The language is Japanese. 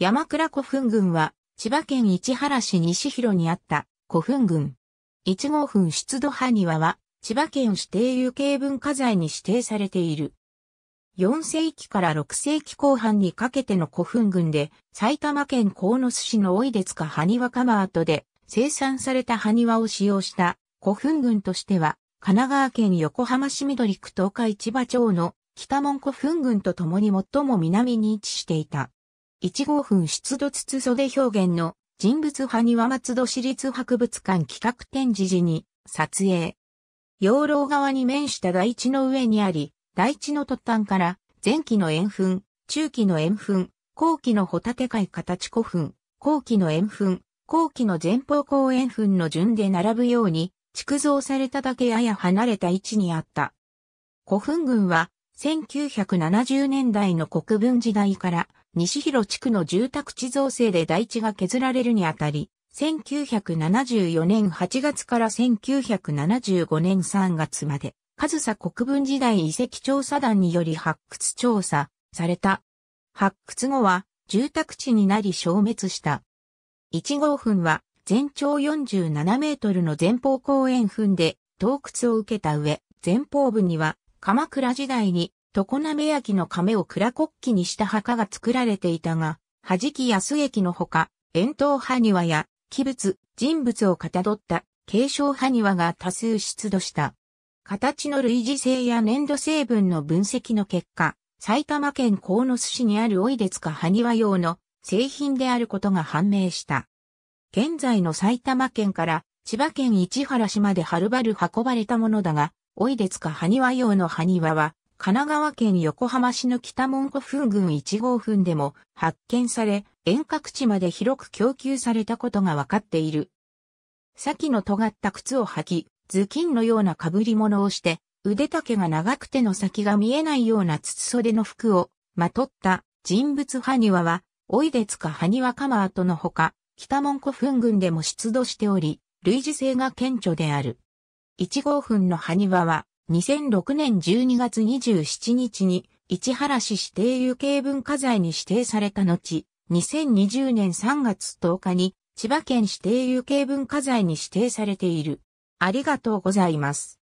山倉古墳群は、千葉県市原市西広にあった古墳群。一号墳出土派庭は、千葉県指定有形文化財に指定されている。4世紀から6世紀後半にかけての古墳群で、埼玉県鴻巣市の老いでか。埴輪釜跡で生産された埴輪を使用した古墳群としては、神奈川県横浜市緑区東海千葉町の北門古墳群と共に最も南に位置していた。1号分出土筒袖表現の人物派庭松戸市立博物館企画展示時に撮影。養老側に面した台地の上にあり、台地の突端から前期の円墳、中期の円墳、後期のホタテ貝形古墳、後期の円墳、後期の前方後円墳の順で並ぶように、築造されただけやや離れた位置にあった。古墳群は1970年代の国分時代から西広地区の住宅地造成で台地が削られるにあたり、1974年8月から1975年3月まで、上総国分時代遺跡調査団により発掘調査された。発掘後は住宅地になり消滅した。1号墳は全長47メートルの前方公園墳で洞窟を受けた上、前方部には鎌倉時代に常滑焼の亀を蔵国旗にした墓が作られていたが、はじき安駅のほか、遠藤埴輪や、器物、人物をかたどった継承埴輪が多数出土した。形の類似性や粘土成分の分析の結果、埼玉県鴻巣市にあるおいでつか埴輪用の製品であることが判明した。現在の埼玉県から千葉県市原市まではるばる運ばれたものだが、おいでつか埴輪用の埴輪は神奈川県横浜市の北門古墳群1号墳でも発見され、遠隔地まで広く供給されたことが分かっている。先の尖った靴を履き、頭巾のような被り物をして、腕丈が長くての先が見えないような筒袖の服をまとった人物埴輪は、おいでつか埴輪カマーとのほか、北門古墳群でも出土しており、類似性が顕著である。1号墳の埴輪は、2006年12月27日に市原市指定有形文化財に指定された後、2020年3月10日に千葉県指定有形文化財に指定されている。ありがとうございます。